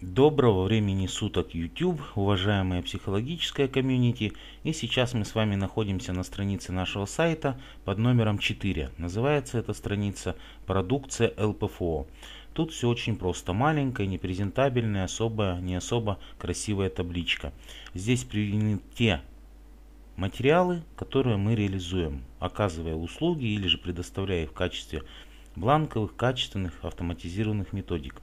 Доброго времени суток YouTube, уважаемая психологическая комьюнити. И сейчас мы с вами находимся на странице нашего сайта под номером 4. Называется эта страница «Продукция ЛПФО». Тут все очень просто. Маленькая, непрезентабельная, особая, не особо красивая табличка. Здесь приведены те материалы, которые мы реализуем, оказывая услуги или же предоставляя их в качестве бланковых, качественных, автоматизированных методик.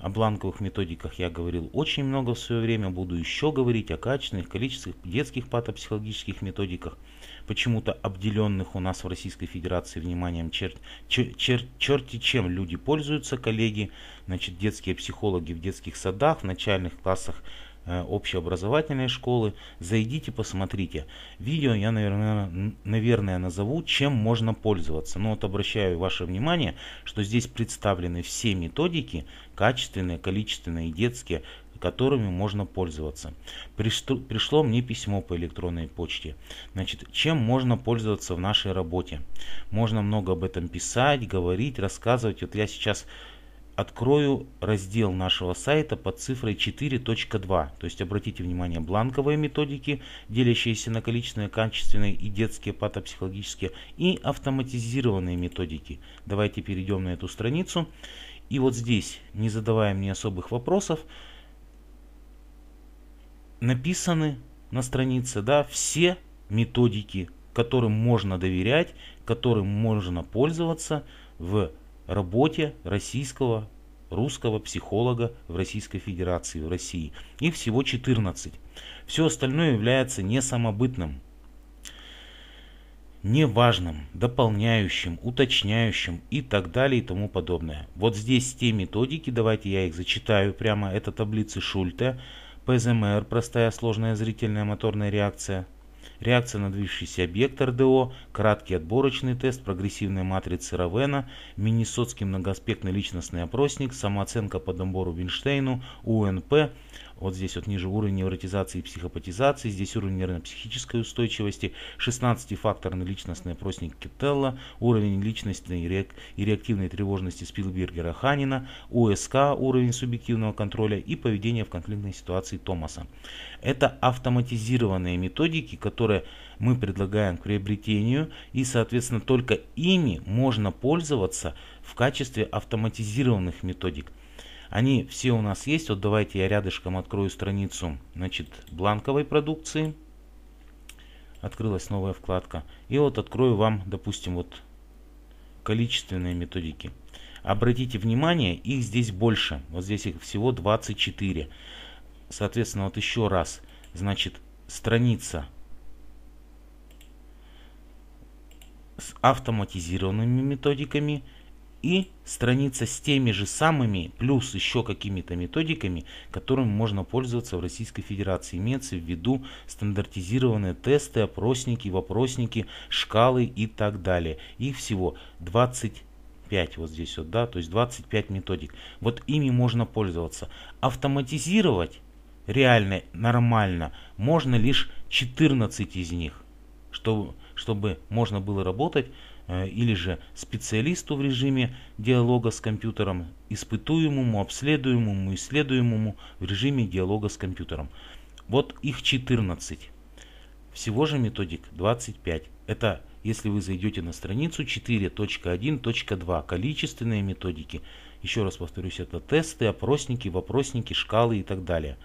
О бланковых методиках я говорил очень много в свое время, буду еще говорить о качественных, количественных детских патопсихологических методиках, почему-то обделенных у нас в Российской Федерации вниманием черт, чер, чер, черти чем люди пользуются, коллеги, значит, детские психологи в детских садах, в начальных классах Э, общеобразовательной школы. Зайдите, посмотрите. Видео я, наверное, наверное назову «Чем можно пользоваться». Но вот обращаю ваше внимание, что здесь представлены все методики, качественные, количественные, и детские, которыми можно пользоваться. Пришло, пришло мне письмо по электронной почте. Значит, чем можно пользоваться в нашей работе? Можно много об этом писать, говорить, рассказывать. Вот я сейчас открою раздел нашего сайта под цифрой 4.2. То есть обратите внимание, бланковые методики, делящиеся на количественные, качественные и детские патопсихологические, и автоматизированные методики. Давайте перейдем на эту страницу. И вот здесь, не задавая мне особых вопросов, написаны на странице да, все методики, которым можно доверять, которым можно пользоваться в работе российского русского психолога в Российской Федерации, в России. Их всего 14. Все остальное является не самобытным, не важным, дополняющим, уточняющим и так далее и тому подобное. Вот здесь те методики, давайте я их зачитаю прямо, это таблицы Шульте, ПЗМР, простая сложная зрительная моторная реакция, реакция на движущийся объект РДО, краткий отборочный тест, прогрессивная матрица Равена, Миннесотский многоспектный личностный опросник, самооценка по Домбору Винштейну, УНП, вот здесь вот ниже уровень невротизации и психопатизации, здесь уровень нервно-психической устойчивости, 16-факторный личностный опросник Кителла, уровень личностной и реактивной тревожности Спилбергера Ханина, ОСК, уровень субъективного контроля и поведение в конфликтной ситуации Томаса. Это автоматизированные методики, которые которые мы предлагаем к приобретению, и, соответственно, только ими можно пользоваться в качестве автоматизированных методик. Они все у нас есть. Вот давайте я рядышком открою страницу значит, бланковой продукции. Открылась новая вкладка. И вот открою вам, допустим, вот количественные методики. Обратите внимание, их здесь больше. Вот здесь их всего 24. Соответственно, вот еще раз. Значит, страница с автоматизированными методиками и страница с теми же самыми, плюс еще какими-то методиками, которыми можно пользоваться в Российской Федерации. Имеется в виду стандартизированные тесты, опросники, вопросники, шкалы и так далее. Их всего 25 вот здесь вот, да, то есть 25 методик. Вот ими можно пользоваться. Автоматизировать реально, нормально, можно лишь 14 из них, чтобы чтобы можно было работать э, или же специалисту в режиме диалога с компьютером, испытуемому, обследуемому, исследуемому в режиме диалога с компьютером. Вот их 14. Всего же методик 25. Это если вы зайдете на страницу 4.1.2, количественные методики. Еще раз повторюсь, это тесты, опросники, вопросники, шкалы и так далее.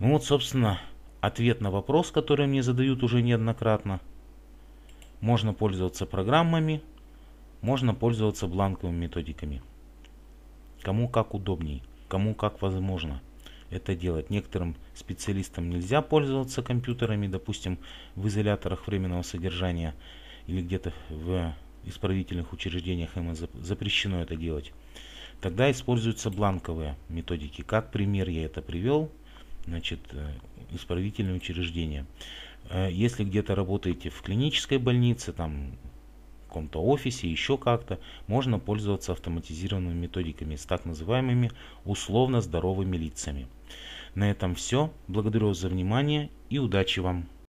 Ну вот, собственно, ответ на вопрос, который мне задают уже неоднократно. Можно пользоваться программами, можно пользоваться бланковыми методиками. Кому как удобней, кому как возможно это делать. Некоторым специалистам нельзя пользоваться компьютерами, допустим, в изоляторах временного содержания или где-то в исправительных учреждениях им запрещено это делать. Тогда используются бланковые методики. Как пример я это привел, значит, э, исправительные учреждения. Э, если где-то работаете в клинической больнице, там, в каком-то офисе, еще как-то, можно пользоваться автоматизированными методиками с так называемыми условно здоровыми лицами. На этом все. Благодарю вас за внимание и удачи вам!